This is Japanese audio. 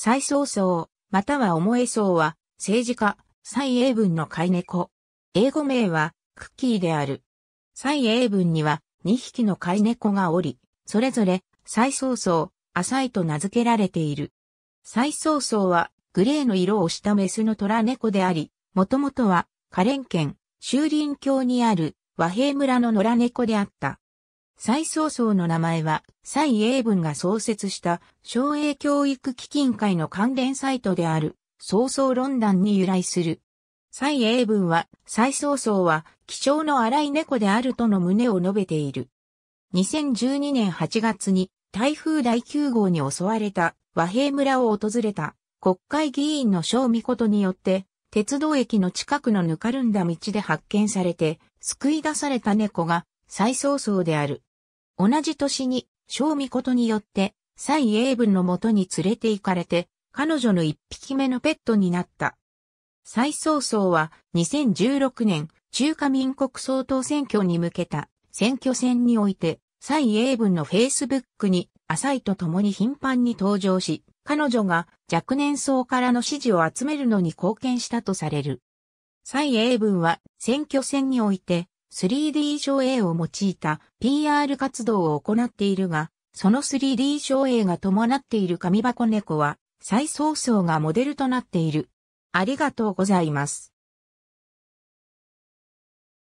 蔡総総、または思え総は、政治家、蔡英文の飼い猫。英語名は、クッキーである。蔡英文には、2匹の飼い猫がおり、それぞれ、蔡総総、浅いと名付けられている。蔡総総は、グレーの色をしたメスの虎猫であり、もともとは、カレン県、修林郷にある和平村の野良猫であった。蔡曹操の名前は、蔡英文が創設した、省営教育基金会の関連サイトである、曹操論壇に由来する。蔡英文は、蔡曹操は、貴重の荒い猫であるとの旨を述べている。2012年8月に、台風第9号に襲われた、和平村を訪れた、国会議員の小美ことによって、鉄道駅の近くのぬかるんだ道で発見されて、救い出された猫が、蔡曹操である。同じ年に、正美ことによって、蔡英文のもとに連れて行かれて、彼女の一匹目のペットになった。蔡総総は2016年中華民国総統選挙に向けた選挙戦において蔡英文のフェイスブックに浅井と共に頻繁に登場し、彼女が若年層からの支持を集めるのに貢献したとされる。蔡英文は選挙戦において 3D 上映を用いた PR 活動を行っているが、その 3D 上映が伴っている紙箱猫は、再創層がモデルとなっている。ありがとうございます。